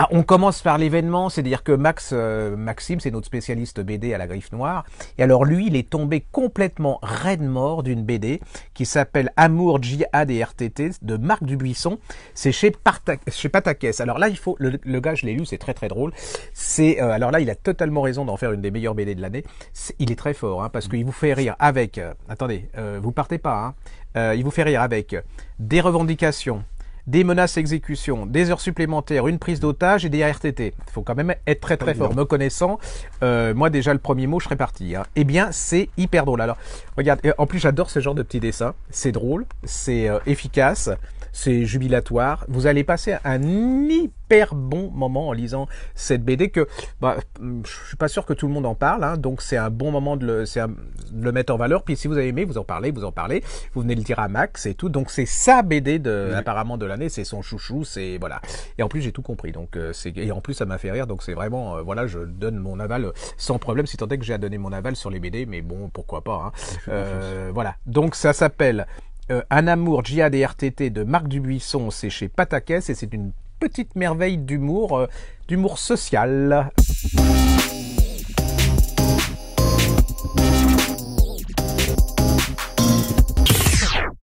Ah, on commence par l'événement, c'est-à-dire que Max, euh, Maxime, c'est notre spécialiste BD à la griffe noire. Et alors lui, il est tombé complètement raide mort d'une BD qui s'appelle Amour, Jihad RTT de Marc Dubuisson. C'est chez, Patakès. Alors là, il faut, le, gars, je l'ai lu, c'est très très drôle. C'est, euh, alors là, il a totalement raison d'en faire une des meilleures BD de l'année. Il est très fort, hein, parce qu'il vous fait rire avec, euh, attendez, vous partez pas, hein. il vous fait rire avec des revendications, des menaces exécution, des heures supplémentaires, une prise d'otage et des RTT. Il faut quand même être très très fort. Me connaissant, euh, moi déjà le premier mot, je serais parti. Hein. Eh bien, c'est hyper drôle. Alors, regarde, en plus j'adore ce genre de petits dessins. C'est drôle, c'est euh, efficace c'est jubilatoire. Vous allez passer un hyper bon moment en lisant cette BD que bah, je suis pas sûr que tout le monde en parle, hein. donc c'est un bon moment de le, le, mettre en valeur. Puis si vous avez aimé, vous en parlez, vous en parlez, vous venez le dire à Max et tout. Donc c'est sa BD de, apparemment de l'année, c'est son chouchou, c'est voilà. Et en plus j'ai tout compris, donc euh, c'est et en plus ça m'a fait rire, donc c'est vraiment euh, voilà, je donne mon aval sans problème. Si tant est que j'ai à donner mon aval sur les BD, mais bon pourquoi pas. Hein. Euh, voilà, donc ça s'appelle euh, Un amour, djihad et RTT de Marc Dubuisson, c'est chez Patakès et c'est une petite merveille d'humour, euh, d'humour social.